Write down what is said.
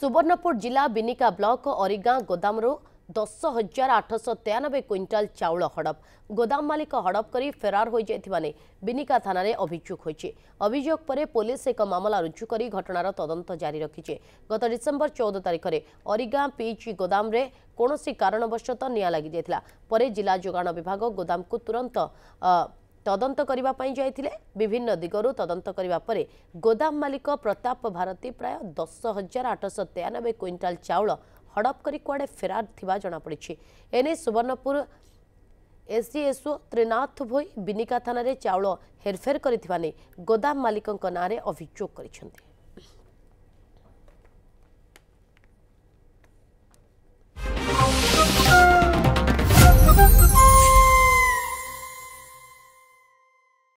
ସୁବର୍ଣ୍ଣପୁର ଜିଲ୍ଲା ବିନିକା ବ୍ଲକ ଅରିଗାଁ ଗୋଦାମରୁ ଦଶ ହଜାର ଆଠଶହ ତେୟାନବେ କ୍ୱିଣ୍ଟାଲ ଚାଉଳ ହଡ଼ପ ଗୋଦାମ ମାଲିକ ହଡ଼ପ କରି ଫେରାର ହୋଇଯାଇଥିବା ନେଇ ବିନିକା ଥାନାରେ ଅଭିଯୋଗ ହୋଇଛି ଅଭିଯୋଗ ପରେ ପୋଲିସ ଏକ ମାମଲା ରୁଜୁ କରି ଘଟଣାର ତଦନ୍ତ ଜାରି ରଖିଛି ଗତ ଡିସେମ୍ବର ଚଉଦ ତାରିଖରେ ଅରିଗାଁ ପିଇଚି ଗୋଦାମରେ କୌଣସି କାରଣବଶତଃ ନିଆଁ ଲାଗିଯାଇଥିଲା ପରେ ଜିଲ୍ଲା ଯୋଗାଣ ବିଭାଗ ଗୋଦାମକୁ ତୁରନ୍ତ ତଦନ୍ତ କରିବା ପାଇଁ ଯାଇଥିଲେ ବିଭିନ୍ନ ଦିଗରୁ ତଦନ୍ତ କରିବା ପରେ ଗୋଦାମ ମାଲିକ ପ୍ରତାପ ଭାରତୀ ପ୍ରାୟ ଦଶ ହଜାର ଆଠଶହ ତେୟାନବେ କ୍ୱିଣ୍ଟାଲ ଚାଉଳ ହଡ଼ପ କରି କୁଆଡ଼େ ଫେରାର ଥିବା ଜଣାପଡ଼ିଛି ଏନେଇ ସୁବର୍ଣ୍ଣପୁର ଏସ୍ଡିଏସ୍ଓ ତ୍ରିନାଥ ଭୋଇ ବିନିକା ଥାନାରେ ଚାଉଳ ହେରଫେର କରିଥିବା ନେଇ ଗୋଦାମ ମାଲିକଙ୍କ ନାଁରେ ଅଭିଯୋଗ କରିଛନ୍ତି